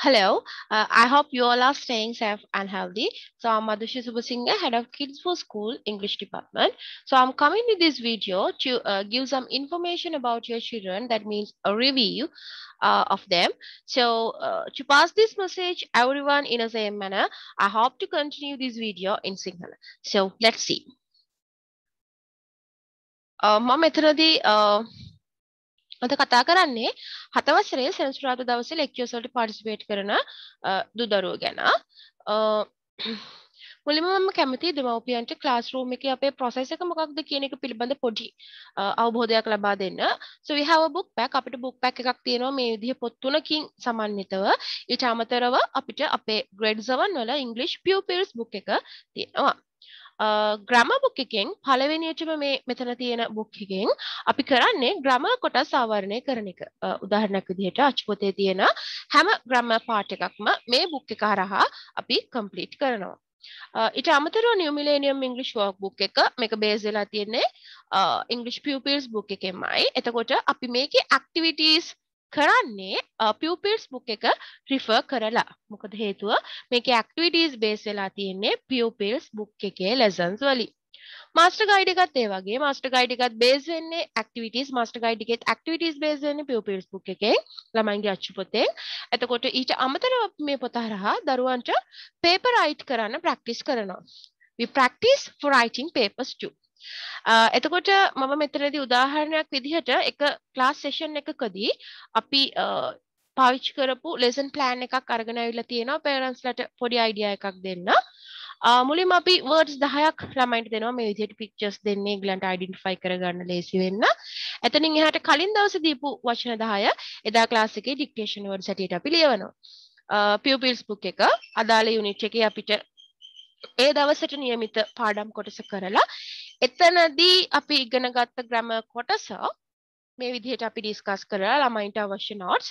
Hello, uh, I hope you all are staying safe and healthy. So I'm Madhushi Subasinghe, head of Kids for School English department. So I'm coming to this video to uh, give some information about your children. That means a review uh, of them. So uh, to pass this message, everyone in the same manner, I hope to continue this video in Sinhala. So let's see. Uh, Mom, මත කතා කරන්නේ හත වසරේ සෙනසුරාදා දවසේ lectures වලට participate කරන දුදරුවෝ ගැන. මුලින්ම මම කැමති දෙමව්පියන්ට ක්ලාස් රූම් එකේ අපේ process එක මොකක්ද කියන එක පිළිබඳ පොඩි අවබෝධයක් ලබා දෙන්න. So we have a book pack අපිට book pack එකක් තියෙනවා මේ විදිහ පොත් තුනකින් සමන්විතව. ඊට අමතරව අපිට අපේ grade 7 වල English pupils book එක තියෙනවා. ග්‍රම බුක් එකෙන් පළවෙනියටම මේ මෙතන තියෙන බුක් එකෙන් අපි කරන්නේ ග්‍රම කොටස් ආවරණය කරන එක. උදාහරණයක් විදිහට අච්පොතේ තියෙන හැම ග්‍රම පාට් එකක්ම මේ බුක් එක හරහා අපි කම්ප්ලීට් කරනවා. ඊට අමතරව නිව් මිලේනියම් ඉංග්‍රීසි වර්ක් බුක් එක මේක බේස් වෙලා තියෙන්නේ ඉංග්‍රීසි පියුපිල්ස් බුක් එකෙන්මයි. එතකොට අපි මේකේ ඇක්ටිවිටීස් කරන්නේ පියපිල්ස් uh, බුක් එක රිෆර් කරලා මොකද හේතුව මේක ඇක්ටිවිටීස් බේස් වෙලා තියෙන්නේ පියපිල්ස් බුක් එකේ ලෙසන්ස් වලින් මාස්ටර් ගයිඩ් එකත් ඒ වගේ මාස්ටර් ගයිඩ් එකත් බේස් වෙන්නේ ඇක්ටිවිටීස් මාස්ටර් ගයිඩ් එකෙත් ඇක්ටිවිටීස් බේස් වෙන්නේ පියපිල්ස් බුක් එකේ ළමයින්ගේ අච්චු පොතේ එතකොට ඊට අමතරව මේ පොත හරහා දරුවන්ට පේපර් රයිට් කරන්න ප්‍රැක්ටිස් කරනවා we practice for writing papers too එතකොට මම මෙතනදී උදාහරණයක් විදිහට එක ක්ලාස් සෙෂන් එකකදී අපි පාවිච්චි කරපු ලෙසන් ප්ලෑන් එකක් අරගෙන ඇවිල්ලා තියෙනවා පේරන්ට්ස්ලට පොඩි අයිඩියා එකක් දෙන්න. මුලින්ම අපි වර්ඩ්ස් 10ක් ළමයින්ට දෙනවා මේ විදිහට පික්චර්ස් දෙන්නේ ඒගලන්ට අයිඩෙන්ටිෆයි කරගන්න ලේසි වෙන්න. එතනින් එහාට කලින් දවසේ දීපු වචන 10 එදා ක්ලාස් එකේ ඩික්ටේෂන් වර්ඩ්ස් හැටියට අපි ලියවනවා. පියපිල්ස් බුක් එක අදාළ යුනිට් එකේ අපිට ඒ දවසට නියමිත පාඩම් කොටස කරලා එතනදී අපි ඉගෙන ගත්ත ග්‍රැමර් කොටස මේ විදිහට අපි ඩිස්කස් කරලා ළමයින්ට අවශ්‍ය notes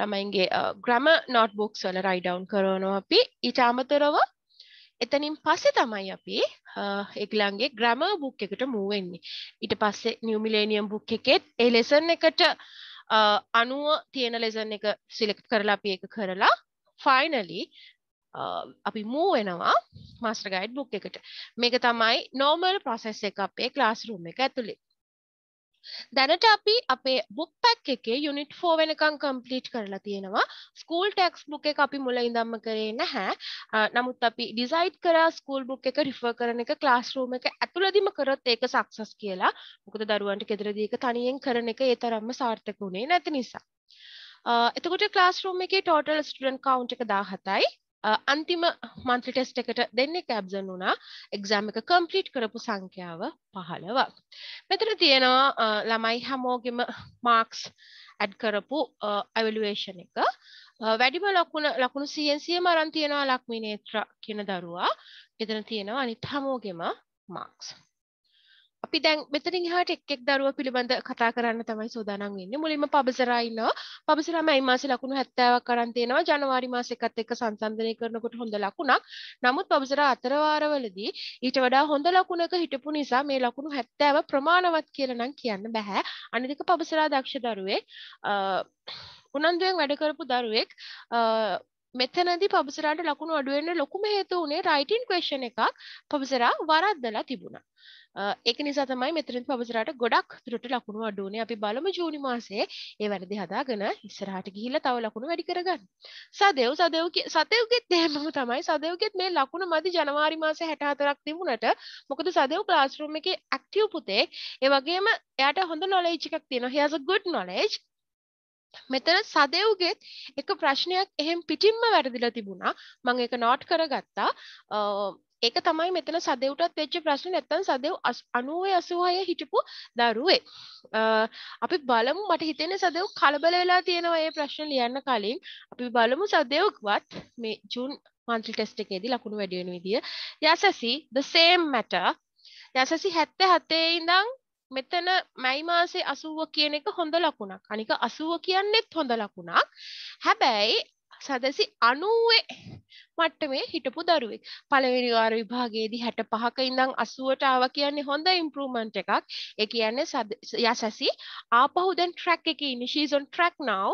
ළමයින්ගේ grammar notebooks වල write down කරනවා අපි ඊට අමතරව එතනින් පස්සේ තමයි අපි ඒගොල්ලන්ගේ grammar book එකට move වෙන්නේ ඊට පස්සේ new millennium book එකෙත් ඒ lesson එකට 90 තියෙන lesson එක select කරලා අපි ඒක කරලා finally අපි මූ වෙනවා මස්ටර් ගයිඩ් බුක් එකට මේක තමයි නෝමල් ප්‍රොසෙස් එක අපේ ක්ලාස්රූම් එක ඇතුළේ දැනට අපි අපේ බුක් පැක් එකේ යුනිට් 4 වෙනකන් කම්ප්ලීට් කරලා තියෙනවා ස්කූල් ටෙක්ස් බුක් එක අපි මුල ඉඳන්ම කරේ නැහැ නමුත් අපි ඩිසයිඩ් කරා ස්කූල් බුක් එක රිෆර් කරන එක ක්ලාස් රූම් එක ඇතුළතදීම කරොත් ඒක සක්සස් කියලා මොකද දරුවන්ට ගෙදරදී ඒක තනියෙන් කරන එක ඒ තරම්ම සාර්ථක වුණේ නැති නිසා එතකොට ක්ලාස්රූම් එකේ ටෝටල් ස්ටඩන් කවුන්් එක දාහතයි අන්තිම මන්ත්‍රි ටෙස්ට් එකට දෙන්නේ කැබ්සන් වුණා එක්සෑම් එක කම්ප්ලීට් කරපු සංඛ්‍යාව 15ක් මෙතන තියෙනවා ළමයි හැමෝගෙම මාක්ස් ඇඩ් කරපු එවලුවේෂන් එක වැඩිම ලකුණ ලකුණු 100න් 100ම අරන් තියෙනවා ලක්මී නේත්‍ර කියන දරුවා මෙතන තියෙනවා අනිත් හැමෝගෙම මාක්ස් අපි දැන් මෙතනින් එහාට එක් එක් දරුවා පිළිබඳ කතා කරන්න තමයි සූදානම් වෙන්නේ. මුලින්ම පබසරා ඉන්නවා. පබසරා මේ මාසේ ලකුණු 70ක් අරන් තිනවා. ජනවාරි මාසෙකත් එක්ක සංසන්දනය කරනකොට හොඳ ලකුණක්. නමුත් පබසරා අතර වාරවලදී ඊට වඩා හොඳ ලකුණක හිටපු නිසා මේ ලකුණු 70 ප්‍රමාණවත් කියලා නම් කියන්න බෑ. අනිතික පබසරා දක්ෂ දරුවෙක් උනන්දුවෙන් වැඩ කරපු දරුවෙක් මෙතනදී පොෆෙසරාට ලකුණු අඩු වෙන්න ලොකුම හේතුව උනේ රයිටින් ක්වෙස්චන් එකක් පොෆෙසරා වරද්දලා තිබුණා. ඒක නිසා තමයි මෙතනදී පොෆෙසරාට ගොඩක් දුරට ලකුණු අඩු වුණේ. අපි බලමු ජූනි මාසයේ ඒ වැරදි හදාගෙන ඉස්සරහට ගිහිල්ලා තව ලකුණු වැඩි කරගන්න. සදේව් සදේව් සදේව්ගෙත් එහෙමම තමයි. සදේව්ගෙත් මේ ලකුණු මදි ජනවාරි මාසේ 64ක් තිබුණට මොකද සදේව් ක්ලාස් රූම් එකේ ඇක්ටිව් පුතේ. ඒ වගේම එයාට හොඳ නොලෙජ් එකක් තියෙනවා. he has a good knowledge. මෙතන සදෙව්ගෙත් එක ප්‍රශ්නයක් එහෙම පිටින්ම වැරදිලා තිබුණා මම ඒක නෝට් කරගත්තා ඒක තමයි මෙතන සදෙව්ටත් වෙච්ච ප්‍රශ්නේ නැත්තම් සදෙව් 90 86 හිටපු දරුවේ අපි බලමු මට හිතෙන්නේ සදෙව් කලබල වෙලා තියෙනවා මේ ප්‍රශ්න ලියන්න කලින් අපි බලමු සදෙව්වත් මේ ජූන් මන්ත්‍රි ටෙස්ට් එකේදී ලකුණු වැඩි වෙන විදිය යසසි the same matter යසසි 77 ඉඳන් මෙතන මැයි මාසේ 80 කියන එක හොඳ ලකුණක්. අනික 80 කියන්නේත් හොඳ ලකුණක්. හැබැයි සදැසි 90 මට්ටමේ හිටපු දරුවෙක්. පළවෙනි වාර විභාගයේදී 65ක ඉඳන් 80ට ආවා කියන්නේ හොඳ ඉම්ප්‍රූව්මන්ට් එකක්. ඒ කියන්නේ යසසි ආපහු දැන් ට්‍රැක් එකේ ඉන්නේ. she is on track now.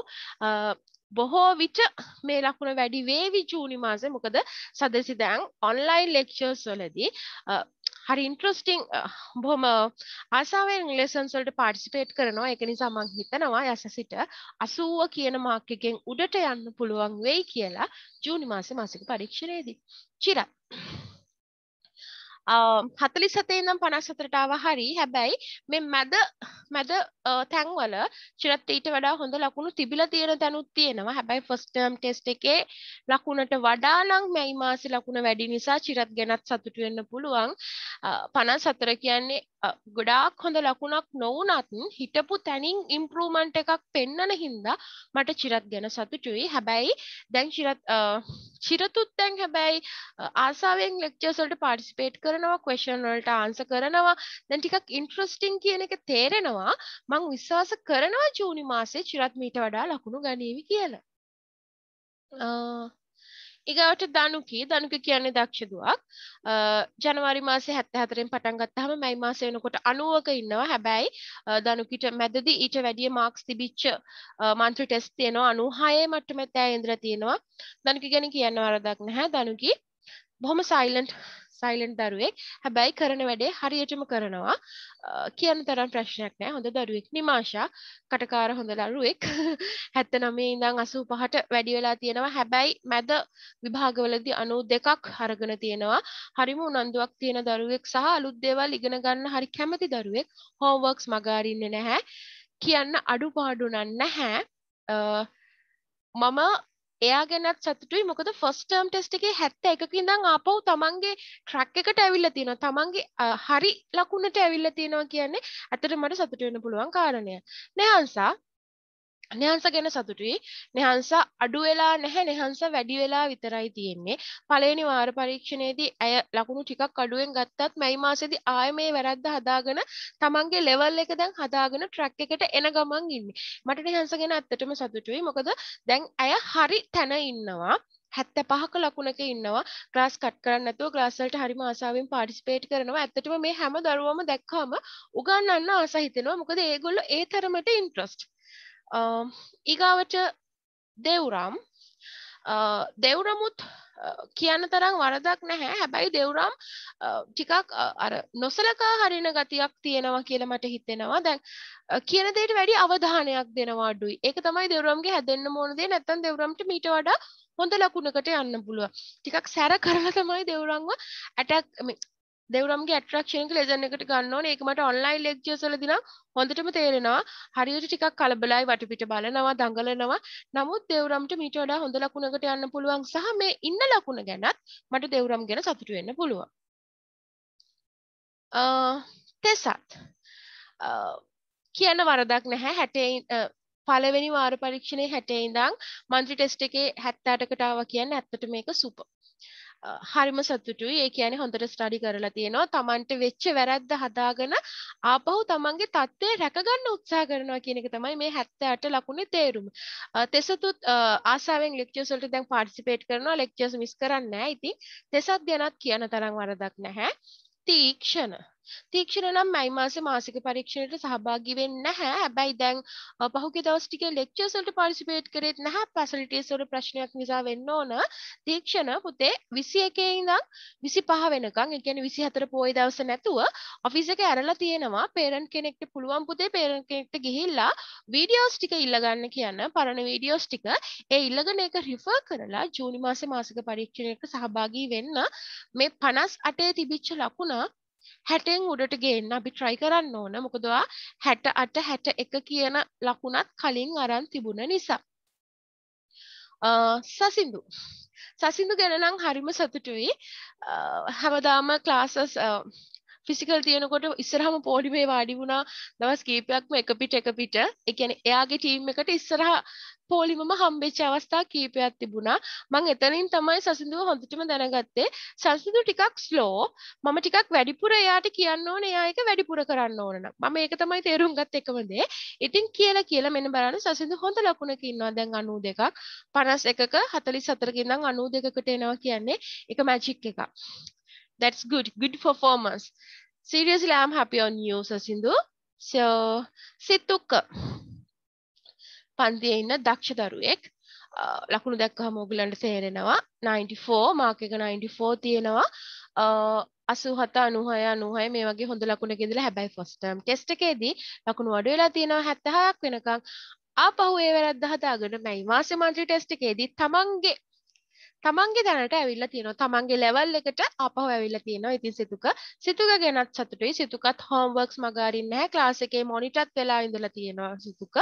බොහෝ විට මේ ලකුණ වැඩි වේවි ජූනි මාසේ මොකද සදැසි දැන් ඔන්ලයින් ලෙක්චර්ස් වලදී හරි ඉන්ට්‍රස්ටිං බොහොම ආසාාවෙන් ලෙසන් සොල්ට පාර්ටිසිපේට් කරනවා එක නිසා මං හිතනවා යසසිට අසුව කියන මාක් එකෙන් උඩට යන්න පුළුවන් වෙයි කියලා ජූනි මාසේ මාසික පරීක්ෂණයේදී. චිරා හතලි සතේ නම් පනසතරටාව හරි හැබැයි මෙ මැද මැද තැන්වල චිරත් ඊට වඩා හොඳ ලකුණු තිබිල තියෙන තැනුත් තියෙනවා හැබැයි ෆස්ටම් ටෙස්ට එකේ ලකුණට වඩානං මැයි මාසි ලකුණ වැඩි නිසා චිරත් ගැනත් සතුටු වෙන්න පුළුවන් පනස් සතර කියන්නේ ගොඩාක් හොඳ ලකුණක් නොවනත් හිටපු තැනින් ඉම්පරූමන්ට් එකක් පෙන්නන හින්දා මට චිරත් ගැන සතුටුයි හැබැයි දැන් චිරත් චිරතුත් තැන් හැබැයි ආසාාවෙන් ලෙක්චර්සල්ට පාටිස්පේට් කර කරනවා ක්වෙස්චන් වලට ආන්සර් කරනවා දැන් ටිකක් ඉන්ටරෙස්ටිං කියන එක තේරෙනවා මම විශ්වාස කරනවා ජූනි මාසයේ චිරත් මීට වඩා ලකුණු ගනීවි කියලා ඉගවට දනුකි දනුක කියන්නේ දක්ෂදුවක් ජනවාරි මාසේ 74න් පටන් ගත්තාම මැයි මාසේ වෙනකොට 90ක ඉන්නවා හැබැයි දනුකිට මැදදී ඊට වැඩිය මාක්ස් තිබිච්ච මන්ත්‍රි ටෙස්ට් තියෙනවා 96 මට්ටමේ තෑ ඉඳලා තියෙනවා දනුකි ගැන කියන්න වරදක් නැහැ දනුකි බොහොම සයිලන්ට් සයිලන්ට් දරුවෙක් හැබැයි කරන වැඩේ හරියටම කරනවා කියන තරම් ප්‍රශ්නයක් නෑ හොඳ දරුවෙක් නිමාශා කටකාර හොඳ දරුවෙක් 79 ඉඳන් 85ට වැඩි වෙලා තියෙනවා හැබැයි මැද විභාගවලදී 92ක් අරගෙන තියෙනවා හරිම උනන්දුවක් තියෙන දරුවෙක් සහ අලුත් දේවල් ඉගෙන ගන්න හරි කැමති දරුවෙක් හෝම්වර්ක්ස් මග අරින්නේ නැහැ කියන්න අඩුපාඩු නැහැ මම එයා ගැනත් සතුටුයි මොකද ෆස්ට් ටර්ම් ටෙස්ට් එකේ 71කින් ඉඳන් ආපහු තමන්ගේ ට්‍රක් එකට ඇවිල්ලා තියෙනවා තමන්ගේ හරි ලකුණට ඇවිල්ලා තියෙනවා කියන්නේ අතට මට සතුටු වෙන්න පුළුවන් කාරණයක් නේ හංසා නිහන්ස ගැන සතුටුයි නිහන්ස අඩු වෙලා නැහැ නිහන්ස වැඩි වෙලා විතරයි තියෙන්නේ පළවෙනි වාර පරීක්ෂණයේදී ඇය ලකුණු ටිකක් අඩුවෙන් ගත්තත් මැයි මාසෙදී ආයෙ මේ වැරද්ද හදාගෙන තමන්ගේ ලෙවල් එක දැන් හදාගෙන ට්‍රැක් එකට එන ගමන් ඉන්නේ මට නිහන්ස ගැන ඇත්තටම සතුටුයි මොකද දැන් ඇය හරි තැන ඉන්නවා හැත්ත පහක ලකුණක ඉන්නවා ග්‍රස් කට් කරන්න ඇතුව ග්‍රස්සල්ට හරිම ආසාාවෙන් පාටිස්පේට් කරනවා ඇත්තටම මේ හැම දරුවම දැක්කාම උගන්නන්න ආසහිතෙනවා මොකද ඒගොල්ල ඒ තරමට ඉන්ට්‍රස්ට් ඊගාවට දෙවුරම් දෙවුරමුත් කියන තරම් වරදක් නැහැ හැබැයි දෙවුරම් ටිකක් අර නොසලකා හරින ගතියක් තියෙනවා කියලා මට හිතෙනවා දැන් කියන දෙයට වැඩි අවධානයක් දෙනවා අඩුයි ඒක තමයි දෙවුරම්ගේ හැදෙන්න ඕන දේ නැත්නම් දෙවුරම්ට මීට වඩා හොඳ ලකුණකට යන්න පුළුවන් ටිකක් සැර කරලා තමයි දෙවුරම්ව ඇටැක් දෙවරම්ගේ ඇට්‍රක්ෂන් එක ලෙසන් එකට ගන්න ඕනේ. ඒක මට ඔන්ලයින් ලෙක්චර්ස් වලදී නම් හොඳටම තේරෙනවා. හරියට ටිකක් කලබලයි වටපිට බලනවා, දඟලනවා. නමුත් දෙවරම්ට මීට වඩා හොඳ ලකුණකට යන්න පුළුවන් සහ මේ ඉන්න ලකුණ ගැනත් මට දෙවරම් ගැන සතුටු වෙන්න පුළුවන්. තෙසත් කියන වරදක් නැහැ හැටේ පළවෙනි වාර පරීක්ෂණයේ හැටේ ඉඳන් මන්ත්‍රි ටෙස්ට් එකේ 78කට ආවා කියන්නේ ඇත්තට මේක සුපර්. හරිම සතුටුයි ඒ කියන්නේ හොඳට ස්ටඩි කරලා තියෙනවා Tamanට වෙච්ච වැරද්ද හදාගෙන ආපහු Tamanගේ தත්ත්වය රැකගන්න උත්සාහ කරනවා කියන එක තමයි මේ 78 ලකුණේ තේරුම. තෙසතුත් ආසාවෙන් ලෙක්චර්ස් වලට දැන් පාර්ටිසිපේට් කරනවා ලෙක්චර්ස් මිස් කරන්නේ නැහැ. ඉතින් තෙසත් ගැනත් කියන තරම් වරදක් නැහැ. තීක්ෂණ තීක්ෂණ නම් මැයි මාසේ මාසික පරීක්ෂණයට සහභාගී වෙන්නේ නැහැ. හැබැයි දැන් පහුගිය දවස් ටිකේ lectures වලට participate කරෙත් නැහැ. facilities වල ප්‍රශ්නයක් නිසා වෙන්න ඕන. තීක්ෂණ පුතේ 21 ඉඳන් 25 වෙනකන්, ඒ කියන්නේ 24 පොය දවස් නැතුව ඔෆිස් එක ඇරලා තියෙනවා. parent කෙනෙක්ට පුළුවන් පුතේ parent කෙනෙක්ට ගිහිල්ලා videos ටික ඉල්ලගන්න කියන්න. පරණ videos ටික ඒ ඉල්ලගෙන ඒක refer කරලා ජූනි මාසේ මාසික පරීක්ෂණයට සහභාගී වෙන්න. මේ 58 තිබිච්ච ලකුණ හැටෙන් උඩට ගේන්න අපි ට්‍රයි කරන්න ඕන මොකදවා හැට අට හැට එක කියන ලකුණත් කලින් අරන් තිබුණ නිසා. සසිදු සසිදු ගැනනම් හරිම සතුටුයි හැවදාම ක්ලාසස් ෆිසිකල් තියෙනකොට ඉස්සරහම පෝඩිමේ වාඩි වුණා දවස් කීපයක්ම එක පිට එක පිට ඒ කියන්නේ එයාගේ ටීම් එකට ඉස්සරහා පෝලිමම හම්බෙච්ච අවස්ථා කීපයක් තිබුණා මං එතනින් තමයි සසිඳුව හොඳටම දැනගත්තේ සසිඳු ටිකක් ස්ලෝ මම ටිකක් වැඩිපුර එයාට කියන්න ඕනේ එයා ඒක වැඩිපුර කරන්න ඕන නම් මම ඒක තමයි තේරුම් ගත්ත එකම දේ ඉතින් කියලා කියලා මෙන්න බලන්න සසිඳු හොඳ ලකුණක ඉන්නවා දැන් 92ක් 51ක 44කින් ඉඳන් 92කට එනවා කියන්නේ ඒක මැජික් එකක් that's good good performance seriously i'm happy on you sasindu so සිතුක පන්තියේ ඉන්න දක්ෂ දරුවෙක් ලකුණු දැක්කහම ඔයගලන්ට තේරෙනවා 94 මාක් එක 94 තියෙනවා 87 96 96 මේ වගේ හොඳ ලකුණක ඉඳලා හැබැයි ෆස්ට් ටර්ම් ටෙස්ට් එකේදී ලකුණු අඩු වෙලා තියෙනවා 76ක් වෙනකන් ආපහු ඒ වැරද්ද හදාගෙන මැයි මාසේ මන්ත්‍රී ටෙස්ට් එකේදී තමන්ගේ තමන්ගේ දැනට ඇවිල්ලා තියෙනවා තමන්ගේ ලෙවල් එකට අපහු ඇවිල්ලා තියෙනවා ඉතින් සිතුක සිතුක ගැනත් සතුටුයි සිතුකත් හෝම්වර්ක්ස් මග අරින්නේ නැහැ ක්ලාස් එකේ මොනිටරත් වෙලා ඉඳලා තියෙනවා සිතුක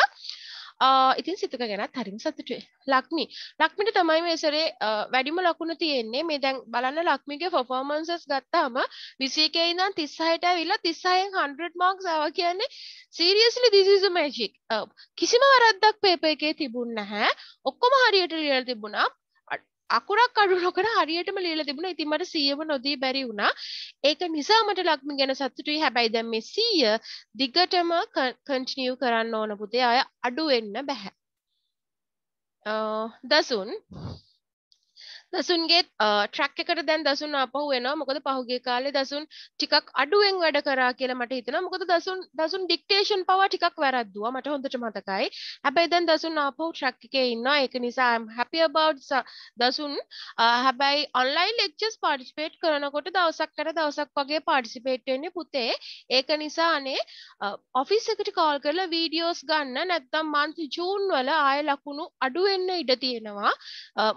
ඉතින් සිතුක ගැනත් හරිම සතුටුයි ලක්මි ලක්මිට තමයි මේ සැරේ වැඩිම ලකුණු තියෙන්නේ මේ දැන් බලන්න ලක්මිගේ පර්ෆෝමන්සස් ගත්තාම 21 ඉඳන් 36ට ඇවිල්ලා 36න් 100 marks ආවා කියන්නේ seriously this is a magic කිසිම වරද්දක් පේපර් එකේ තිබුණ නැහැ ඔක්කොම හරියට ලියලා තිබුණා අකුරක් අඩු නොකර හරියටම ලියලා තිබුණා. ඉතින් මට 100ම නොදී බැරි වුණා. ඒක නිසා මට ලක්මි ගැන සතුටුයි. හැබැයි දැන් මේ 100 දිගටම කන්ටිනියු කරන්න ඕන පුතේ. අය අඩු වෙන්න බෑ. දසුන් දසුන්ගේ ට්‍රක් එකට දැන් දසුන් අපහු වෙනවා මොකද පහුගේ කාලේ දසුන් ටිකක් අඩුවෙන් වැඩ කරා කියලා මට හිතෙනවා මොකද දසුන් දසුන් ඩික්ටේෂන් පවා ටිකක් වැරද්දුවා මට හොඳට මතකයි හැබැයි දැන් දසුන් අපහු ට්‍රක් එකේ ඉන්නවා ඒක නිසා I'm happy about දසුන් හැබැයි ඔන්ලයින් ලෙක්චර්ස් පාටිසිපේට් කරනකොට දවසක් කර දවසක් වගේ පාටිසිපේට් වෙන්නේ පුතේ ඒක නිසා අනේ ඔෆිස් එකට කෝල් කරලා වීඩියෝස් ගන්න නැත්තම් මන්ත් ජූන් වල ආය ලකුණු අඩු වෙන්න ඉඩ තියෙනවා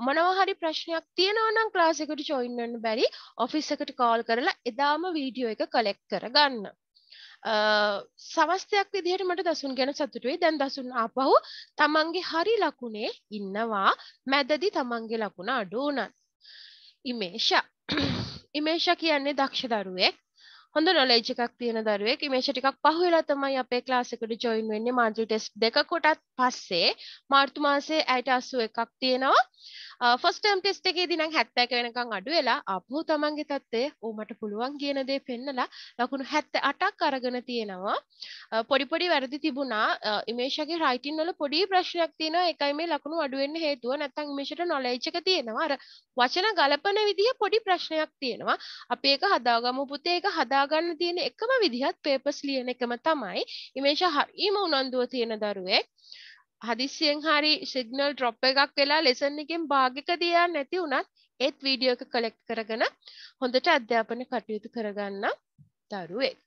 මොනවා හරි ප්‍රශ්නයක් තියෙනවනම් ක්ලාස් එකට ජොයින් වෙන්න බැරි ඔෆිස් එකට කෝල් කරලා එදාම වීඩියෝ එක කලෙක්ට් කරගන්න. සමස්තයක් විදිහට මට දසුන් ගැන සතුටුයි දැන් දසුන් ආපහු තමන්ගේ හරි ලකුණේ ඉන්නවා මැදදි තමන්ගේ ලකුණ අඩු වුණත් ඉමේෂා ඉමේෂා කියන්නේ දක්ෂ දරුවෙක් හොඳ නොලෙජ් එකක් තියෙන දරුවෙක් මේෂ ටිකක් පහුවෙලා තමයි අපේ ක්ලාස් එකට ජොයින් වෙන්නේ මාර්තු ටෙස්ට් දෙකකටත් පස්සේ මාර්තු මාසේ ඇයට 81ක් තියෙනවා ෆස්ට් ටර්ම් ටෙස්ට් එකේදී නම් 70ක වෙනකන් අඩු වෙලා ආපහු තමන්ගේ තත්ත්වය ඌමට පුළුවන් කියන දේ පෙන්නලා ලකුණු 78ක් අරගෙන තියෙනවා පොඩි පොඩි වැරදි තිබුණා ඉමේෂගේ රයිටින් වල පොඩි ප්‍රශ්නයක් තියෙනවා ඒකයි මේ ලකුණු අඩු වෙන්න හේතුව නැත්නම් ඉමේෂට නොලෙජ් එක තියෙනවා අර වචන ගලපන විදිහ පොඩි ප්‍රශ්නයක් තියෙනවා අපි ඒක හදාගමු පුතේ ඒක හදා හදාගන්න තියෙන එකම විදිහත් පේපර්ස් ලියන එකම තමයි ඉමේෂ හරීම උනන්දුව තියෙන දරුවෙක් හදිස්සියෙන් හරි සිග්නල් ඩ්‍රොප් එකක් වෙලා ලෙසන් එකෙන් භාගික දියා නැති වුණත් ඒත් වීඩියෝ එක කලෙක්ට් කරගෙන හොඳට අධ්‍යාපන කටයුතු කරගන්න දරුවෙක්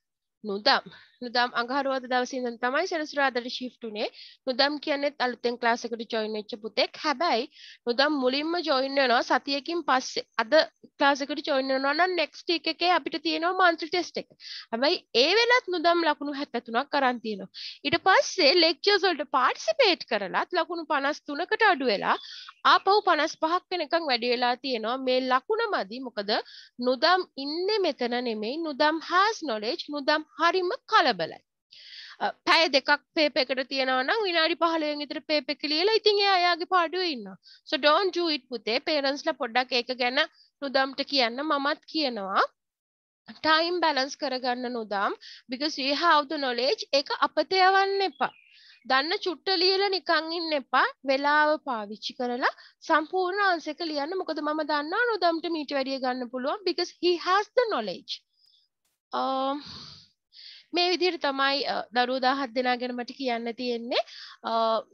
නුදම් නුදම් අඟහරුවාද දවසේ ඉඳන් තමයි සෙනසුරාදාට shift උනේ නුදම් කියන්නේත් අලුතෙන් class එකට join වෙච්ච පුතෙක් හැබැයි නුදම් මුලින්ම join වෙනවා සතියකින් පස්සේ අද class එකට join වෙනවා නම් next week එකේ අපිට තියෙනවා monthly test එක හැබැයි ඒ වෙලත් නුදම් ලකුණු 73ක් අරන් තියෙනවා ඊට පස්සේ lectures වලට participate කරලත් ලකුණු 53කට අඩු වෙලා ආපහු 55ක් වෙනකන් වැඩි වෙලා තියෙනවා මේ ලකුණ මදි මොකද නුදම් ඉන්නේ මෙතන නෙමෙයි නුදම් has knowledge නුදම් හරිම කලබලයි පැය දෙකක් පේපෙකට තියෙනවනම් විනාඩි පහලෙන් විතර පේපෙ කියලා ඉතින් එයා එයාගේ පාඩුවේ ඉන්නවා. So don't do it පුතේ. parentsලා පොඩ්ඩක් ඒක ගැන නුදම්ට කියන්න මමත් කියනවා. time balance කරගන්න නුදම් because we have the knowledge ඒක අපත යවන්න එපා. දන්න චුට්ට ලියලා නිකන් ඉන්න එපා. වෙලාව පාවිච්චි කරලා සම්පූර්ණ answer එක ලියන්න. මොකද මම දන්නවා නුදම්ට මීට වැඩිය ගන්න පුළුවන් because he has the knowledge. Um uh, මේ විදිහට තමයි දරුවෝ 17 දෙනා ගැන මට කියන්න තියෙන්නේ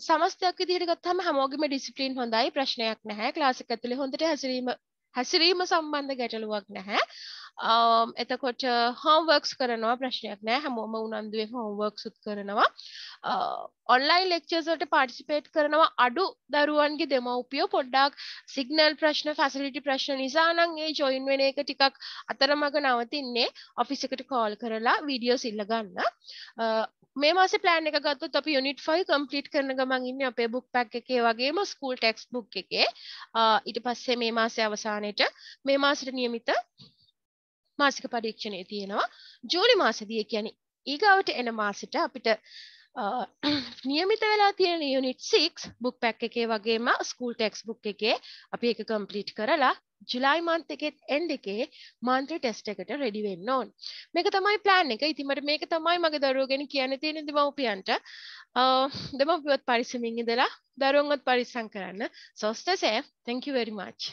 සමස්තයක් විදිහට ගත්තහම හැමෝගෙම ඩිසිප්ලින් හොඳයි ප්‍රශ්නයක් නැහැ ක්ලාස් එක ඇතුලේ හොඳට හැසිරීම හැසිරීම සම්බන්ධ ගැටලුවක් නැහැ Um, එතකොට හෝම්වර්ක්ස් uh, කරනවා ප්‍රශ්නයක් නෑ හැමෝම උනන්දුවෙන් හෝම්වර්ක්සුත් කරනවා ඔන්ලයින් ලෙක්චර්ස්වලට පාටිසිපේට් කරනවා අඩු දරුවන්ගේ දෙමව්පියෝ පොඩ්ඩක් සිග්නල් ප්‍රශ්න ෆැසිලිටි ප්‍රශ්න නිසා නම් ඒ ජොයින් වෙන එක ටිකක් අතරමඟ නවතින්නේ ඔෆිස් එකට කෝල් කරලා වීඩියෝස් ඉල්ල ගන්න uh, මේ මාසේ ප්ලෑන් එක ගත්තොත් අපි යුනිට් 5 කම්ප්ලීට් කරන ගමන් ඉන්නේ අපේ බුක් පැක් එකේ වගේම ස්කූල් ටෙක්ස්ට් බුක් එකේ uh, ඊට පස්සේ මේ මාසේ අවසානයේට මේ මාසෙට නියමිත මාසික පරීක්ෂණය තියෙනවා ජූලි මාසදී කියන්නේ ඊගාවට එන මාසෙට අපිට නියමිත වෙලා තියෙන යුනිට් 6 බුක් පැක් එකේ වගේම ස්කූල් ටෙක්ස් බුක් එකේ අපි ඒක කම්ප්ලීට් කරලා ජුලයි මන්ත් එකෙත් එන්ඩ් එකේ මන්ත්‍රී ටෙස්ට් එකට රෙඩි වෙන්න ඕන. මේක තමයි plan එක. ඉතින් මට මේක තමයි මගේ දරුවෝ ගැන කියන්න තියෙන දෙමව්පියන්ට. දෙමව්පියොත් පරිස්සමින් ඉඳලා දරුවන්වත් පරිස්සම් කරන්න. So stay safe. Thank you very much.